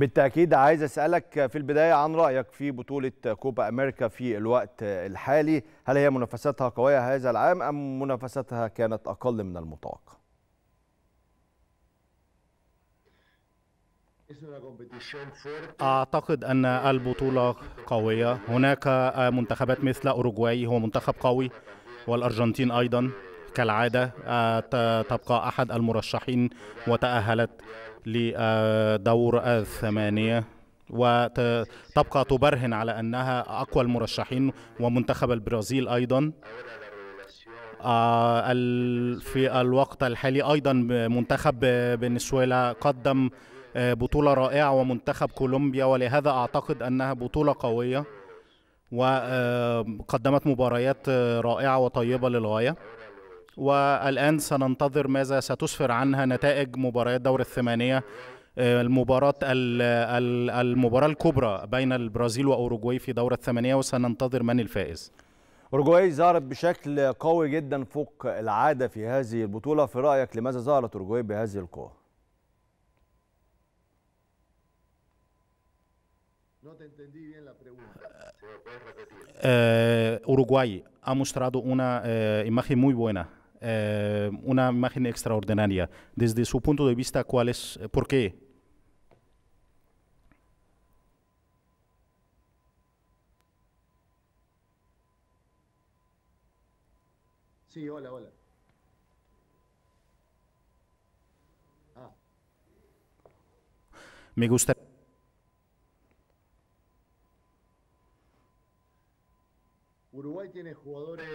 بالتأكيد عايز أسألك في البداية عن رأيك في بطولة كوبا أمريكا في الوقت الحالي هل هي منافساتها قوية هذا العام أم منافساتها كانت أقل من المتوقع؟ أعتقد أن البطولة قوية هناك منتخبات مثل أوروغواي هو منتخب قوي والأرجنتين أيضا كالعادة آه، تبقى أحد المرشحين وتأهلت لدور الثمانية وتبقى تبرهن على أنها أقوى المرشحين ومنتخب البرازيل أيضا آه، في الوقت الحالي أيضا منتخب فنزويلا قدم آه، بطولة رائعة ومنتخب كولومبيا ولهذا أعتقد أنها بطولة قوية وقدمت مباريات رائعة وطيبة للغاية والآن سننتظر ماذا ستسفر عنها نتائج مباريات دور الثمانية آه، المباراة المباراة الكبرى بين البرازيل وأوروغواي في دور الثمانية وسننتظر من الفائز أوروغواي ظهرت بشكل قوي جدا فوق العادة في هذه البطولة في رأيك لماذا ظهرت أوروغواي بهذه القوة؟ Uruguay ha mostrado una imagen muy buena Eh, una imagen extraordinaria. Desde su punto de vista, ¿cuál es, eh, por qué? Sí, hola, hola. Ah. Me gusta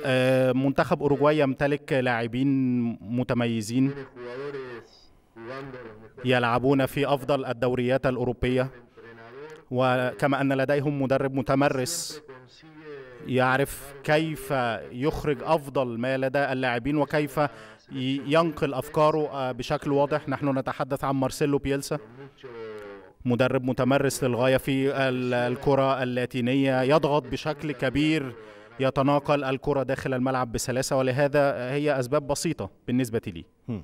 آه، منتخب أوروغواي يمتلك لاعبين متميزين يلعبون في أفضل الدوريات الأوروبية وكما أن لديهم مدرب متمرس يعرف كيف يخرج أفضل ما لدى اللاعبين وكيف ينقل أفكاره آه، بشكل واضح نحن نتحدث عن مارسيلو بيلسا مدرب متمرس للغاية في الكرة اللاتينية يضغط بشكل كبير يتناقل الكرة داخل الملعب بسلاسة ولهذا هي أسباب بسيطة بالنسبة لي